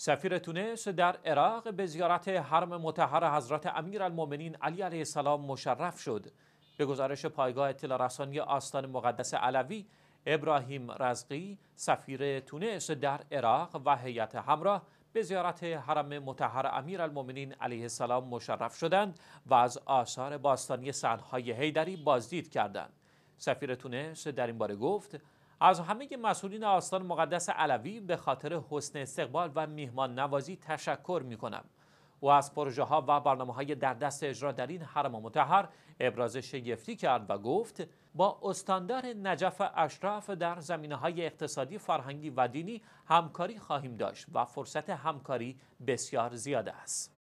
سفیر تونس در عراق به زیارت حرم متحر حضرت امیر المومنین علی علیه السلام مشرف شد. به گزارش پایگاه اطلاع رسانی آستان مقدس علوی، ابراهیم رزقی سفیر تونس در عراق و هیئت همراه به زیارت حرم متحر امیر المومنین علیه السلام مشرف شدند و از آثار باستانی سنهای هیدری بازدید کردند. سفیر تونس در این باره گفت از همه مسئولین آستان مقدس علوی به خاطر حسن استقبال و میهمان نوازی تشکر می کنم و از پروژه ها و برنامه های در دست اجرا در این حرم متحر ابراز شگفتی کرد و گفت با استاندار نجف اشراف در زمینه های اقتصادی، فرهنگی و دینی همکاری خواهیم داشت و فرصت همکاری بسیار زیاد است.